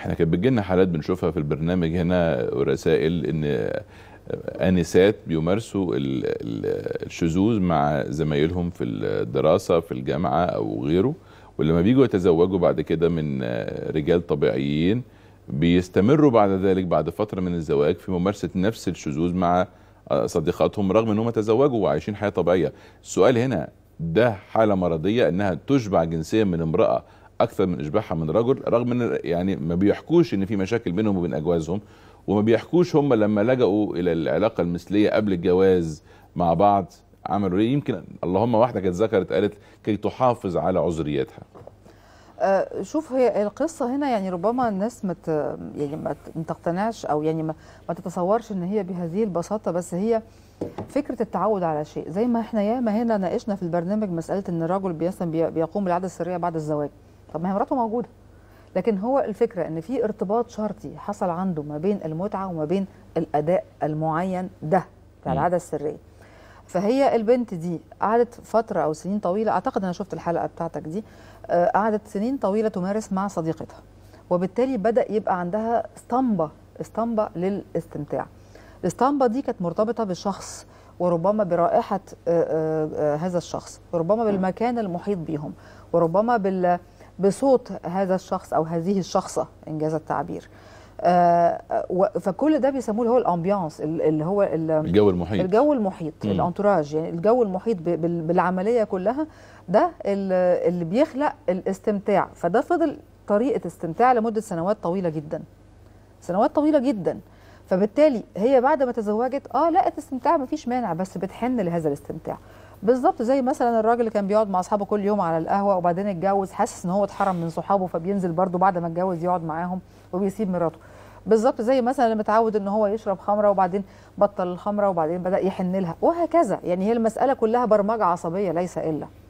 احنا كانت بتجي حالات بنشوفها في البرنامج هنا ورسائل ان انسات بيمارسوا الشذوذ مع زمايلهم في الدراسه في الجامعه او غيره ولما بيجوا يتزوجوا بعد كده من رجال طبيعيين بيستمروا بعد ذلك بعد فتره من الزواج في ممارسه نفس الشذوذ مع صديقاتهم رغم انهم تزوجوا وعايشين حياه طبيعيه السؤال هنا ده حاله مرضيه انها تشبع جنسيا من امراه اكثر من اشباعها من رجل رغم ان يعني ما بيحكوش ان في مشاكل بينهم وبين اجوازهم وما بيحكوش هم لما لجأوا الى العلاقه المثليه قبل الجواز مع بعض عملوا ايه يمكن اللهم واحده كانت ذكرت قالت كي تحافظ على عذريتها آه، شوف هي القصه هنا يعني ربما الناس ما يعني ما تقتنعش او يعني ما, تتصورش ان هي بهذه البساطه بس هي فكره التعود على شيء زي ما احنا ياما هنا ناقشنا في البرنامج مساله ان الرجل بيقوم بالعاده السريه بعد الزواج طب ما هي مراته موجوده لكن هو الفكره ان في ارتباط شرطي حصل عنده ما بين المتعه وما بين الاداء المعين ده بتاع العاده السريه فهي البنت دي قعدت فتره او سنين طويله اعتقد انا شفت الحلقه بتاعتك دي آه، قعدت سنين طويله تمارس مع صديقتها وبالتالي بدا يبقى عندها اسطمبه اسطمبه للاستمتاع الاسطمبه دي كانت مرتبطه بشخص وربما برائحه آه، آه، هذا الشخص وربما بالمكان المحيط بيهم وربما بال بصوت هذا الشخص او هذه الشخصه انجاز التعبير آه، آه، فكل ده بيسموه اللي هو الامبيانس اللي هو الجو المحيط الجو المحيط الانتوراج يعني الجو المحيط بالعمليه كلها ده اللي بيخلق الاستمتاع فده فضل طريقه استمتاع لمده سنوات طويله جدا سنوات طويله جدا فبالتالي هي بعد ما تزوجت اه لقت استمتاع مفيش مانع بس بتحن لهذا الاستمتاع بالظبط زي مثلا الراجل اللي كان بيقعد مع اصحابه كل يوم على القهوه وبعدين اتجوز حاسس ان هو اتحرم من صحابه فبينزل برده بعد ما اتجوز يقعد معاهم وبيسيب مراته بالظبط زي مثلا اللي متعود ان هو يشرب خمره وبعدين بطل الخمره وبعدين بدا يحن لها وهكذا يعني هي المساله كلها برمجه عصبيه ليس الا